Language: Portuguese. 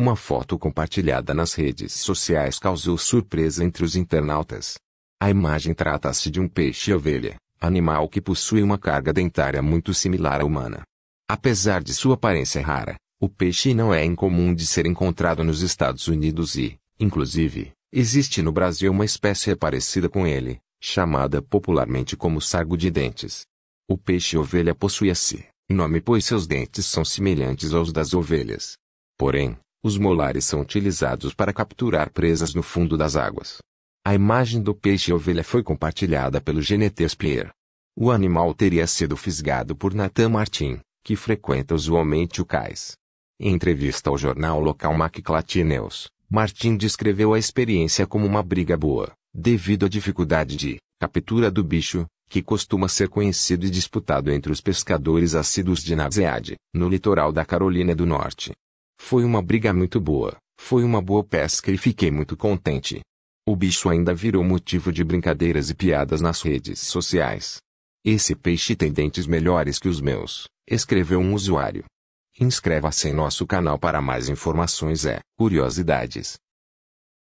Uma foto compartilhada nas redes sociais causou surpresa entre os internautas. A imagem trata-se de um peixe-ovelha, animal que possui uma carga dentária muito similar à humana. Apesar de sua aparência rara, o peixe não é incomum de ser encontrado nos Estados Unidos e, inclusive, existe no Brasil uma espécie parecida com ele, chamada popularmente como sargo de dentes. O peixe-ovelha possui esse nome pois seus dentes são semelhantes aos das ovelhas. Porém, os molares são utilizados para capturar presas no fundo das águas. A imagem do peixe ovelha foi compartilhada pelo Genetespeer. O animal teria sido fisgado por Natan Martin, que frequenta usualmente o cais. Em entrevista ao jornal local Maclati News, Martin descreveu a experiência como uma briga boa, devido à dificuldade de captura do bicho, que costuma ser conhecido e disputado entre os pescadores assíduos de Nasead, no litoral da Carolina do Norte. Foi uma briga muito boa, foi uma boa pesca e fiquei muito contente. O bicho ainda virou motivo de brincadeiras e piadas nas redes sociais. Esse peixe tem dentes melhores que os meus, escreveu um usuário. Inscreva-se em nosso canal para mais informações e curiosidades.